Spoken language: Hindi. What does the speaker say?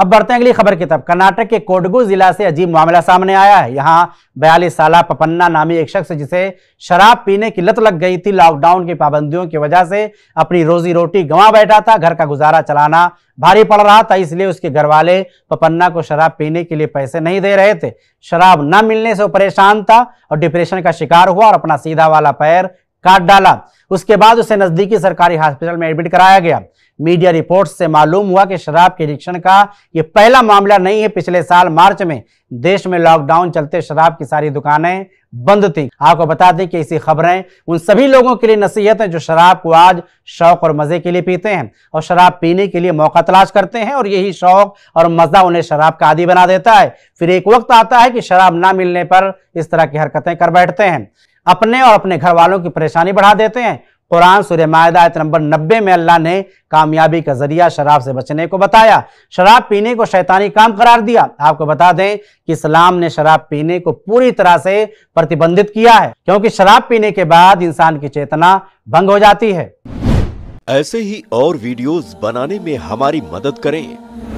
अब बढ़ते हैं अगली खबर की तरफ कर्नाटक के कोडगु जिला से अजीब मामला सामने आया है यहाँ बयालीस साल पपन्ना नामी एक शख्स जिसे शराब पीने की लत लग गई थी लॉकडाउन की पाबंदियों की वजह से अपनी रोजी रोटी गंवा बैठा था घर का गुजारा चलाना भारी पड़ रहा था इसलिए उसके घर वाले पपन्ना को शराब पीने के लिए पैसे नहीं दे रहे थे शराब न मिलने से वो परेशान था और डिप्रेशन का शिकार हुआ और अपना सीधा वाला पैर काट डाला उसके बाद उसे नजदीकी सरकारी हॉस्पिटल में एडमिट कराया गया मीडिया रिपोर्ट से मालूम हुआ कि शराब के एडिक्शन का ये पहला मामला नहीं है पिछले साल मार्च में देश में लॉकडाउन चलते शराब की सारी दुकानें बंद थी आपको बता दें कि ऐसी खबरें उन सभी लोगों के लिए नसीहत है जो शराब को आज शौक और मजे के लिए पीते हैं और शराब पीने के लिए मौका तलाश करते हैं और यही शौक और मजा उन्हें शराब का आदि बना देता है फिर एक वक्त आता है कि शराब ना मिलने पर इस तरह की हरकतें कर बैठते हैं अपने और अपने घर वालों की परेशानी बढ़ा देते हैं कुरान सूर्य मायदा आयत नंबर नब्बे में अल्लाह ने कामयाबी का जरिया शराब से बचने को बताया शराब पीने को शैतानी काम करार दिया आपको बता दें कि इस्लाम ने शराब पीने को पूरी तरह से प्रतिबंधित किया है क्योंकि शराब पीने के बाद इंसान की चेतना भंग हो जाती है ऐसे ही और वीडियोस बनाने में हमारी मदद करें